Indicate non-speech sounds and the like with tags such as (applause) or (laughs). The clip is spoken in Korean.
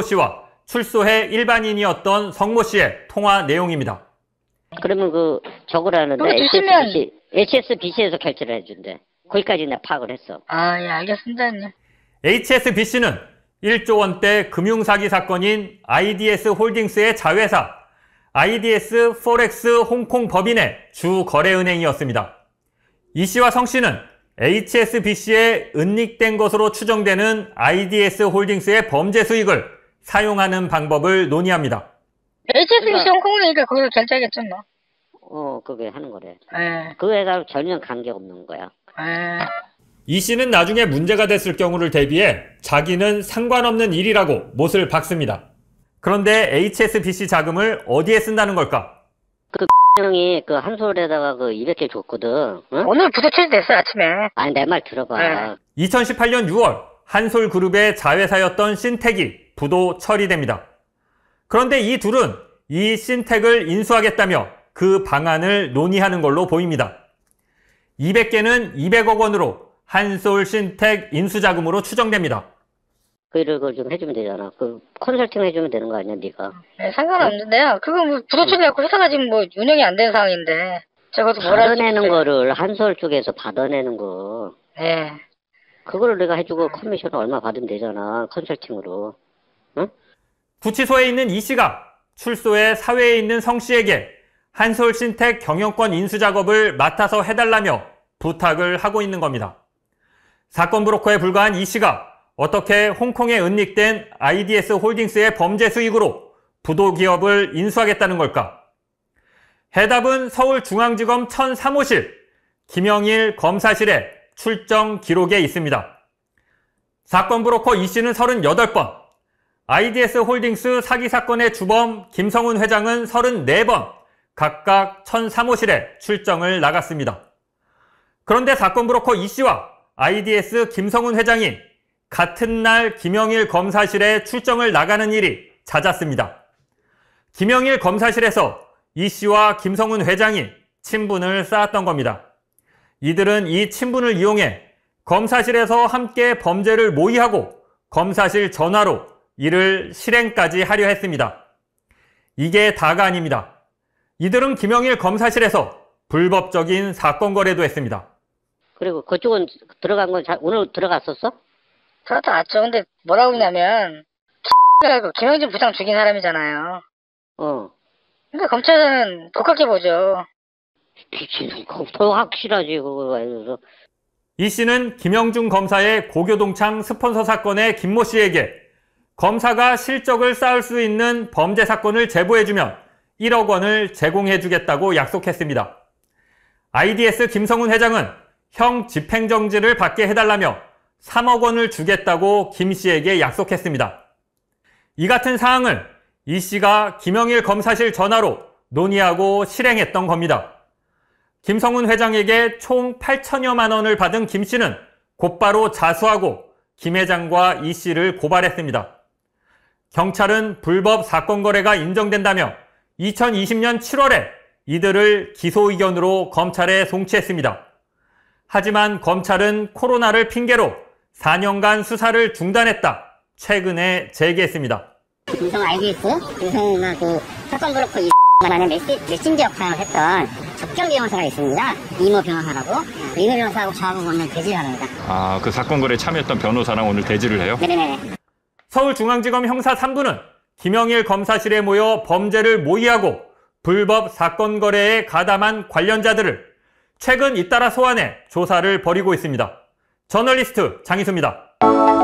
박모 씨와 출소해 일반인이었던 성모 씨의 통화 내용입니다. 그러면 그 저걸 하는데 HSBC, HSBC에서 결제를 해준대. 거기까지 내 파악을 했어. 아, 예, 알겠습니다, 형님. HSBC는 1조 원대 금융사기 사건인 IDS 홀딩스의 자회사 IDS 포렉스 홍콩 법인의 주 거래은행이었습니다. 이 씨와 성 씨는 HSBC에 은닉된 것으로 추정되는 IDS 홀딩스의 범죄 수익을 사용하는 방법을 논의합니다. HSBC 그콩이니까거기 결제하겠잖아. 어, 그게 하는 거래. 예. 그회사 전혀 관계 없는 거야. 예. 이 씨는 나중에 문제가 됐을 경우를 대비해 자기는 상관없는 일이라고 못을 박습니다. 그런데 HSBC 자금을 어디에 쓴다는 걸까? 그 (laughs) 형이 그 한솔에다가 그 200개 줬거든. 응? 오늘 부대출이 됐어, 아침에. 아니, 내 말 들어봐. 네. 2018년 6월 한솔그룹의 자회사였던 신택이 부도 처리됩니다. 그런데 이 둘은 이 신택을 인수하겠다며 그 방안을 논의하는 걸로 보입니다. 200개는 200억 원으로 한솔 신택 인수자금으로 추정됩니다. 그 일을 그걸 좀 해주면 되잖아. 그 컨설팅 해주면 되는 거 아니야, 네가? 네, 상관없는데요. 그거 뭐 부도처리 갖고 회사가 지금 뭐 운영이 안 되는 상황인데. 저것도 뭐 받아내는 거를 한솔 쪽에서 받아내는 거. 네. 그걸를 내가 해주고 커미션을 얼마 받으면 되잖아, 컨설팅으로. 구치소에 있는 이 씨가 출소해 사회에 있는 성 씨에게 한솔신택 경영권 인수 작업을 맡아서 해달라며 부탁을 하고 있는 겁니다. 사건 브로커에 불과한 이 씨가 어떻게 홍콩에 은닉된 IDS 홀딩스의 범죄 수익으로 부도기업을 인수하겠다는 걸까? 해답은 서울중앙지검 천 사무실 김영일 검사실의 출정 기록에 있습니다. 사건 브로커 이 씨는 38번, IDS 홀딩스 사기 사건의 주범 김성훈 회장은 34번 각각 1 0 0 사무실에 출정을 나갔습니다. 그런데 사건 브로커 이 씨와 IDS 김성훈 회장이 같은 날 김영일 검사실에 출정을 나가는 일이 잦았습니다. 김영일 검사실에서 이 씨와 김성훈 회장이 친분을 쌓았던 겁니다. 이들은 이 친분을 이용해 검사실에서 함께 범죄를 모의하고 검사실 전화로 이를 실행까지 하려 했습니다. 이게 다가 아닙니다. 이들은 김영일 검사실에서 불법적인 사건 거래도 했습니다. 그리고 그쪽은 들어간 건 자, 오늘 들어갔었어? 그렇다 맞죠. 근데 뭐라고 했냐면 그 김영진 부장 죽인 사람이잖아요. 어. 그러니까 검찰은 독하게 보죠. 더 확실하지 그거 이 씨는 김영중 검사의 고교동창 스폰서 사건의 김모 씨에게 검사가 실적을 쌓을 수 있는 범죄 사건을 제보해주면 1억 원을 제공해주겠다고 약속했습니다. IDS 김성훈 회장은 형 집행정지를 받게 해달라며 3억 원을 주겠다고 김 씨에게 약속했습니다. 이 같은 사항을 이 씨가 김영일 검사실 전화로 논의하고 실행했던 겁니다. 김성훈 회장에게 총 8천여만 원을 받은 김 씨는 곧바로 자수하고 김 회장과 이 씨를 고발했습니다. 경찰은 불법 사건 거래가 인정된다며 2020년 7월에 이들을 기소 의견으로 검찰에 송치했습니다. 하지만 검찰은 코로나를 핑계로 4년간 수사를 중단했다. 최근에 재개했습니다. 금성 알고 있고 금성하고 그 사건 브로커 이만의 메신저 역할을 했던 적경 변호사가 있습니다. 이모 변호사라고 그 이모 변호사하고 저하고 오늘 대지를 합니다. 아 그 사건 거래 참여했던 변호사랑 오늘 대지를 해요? 네네네. 서울중앙지검 형사 3부는 김영일 검사실에 모여 범죄를 모의하고 불법 사건 거래에 가담한 관련자들을 최근 잇따라 소환해 조사를 벌이고 있습니다. 저널리스트 장희수입니다.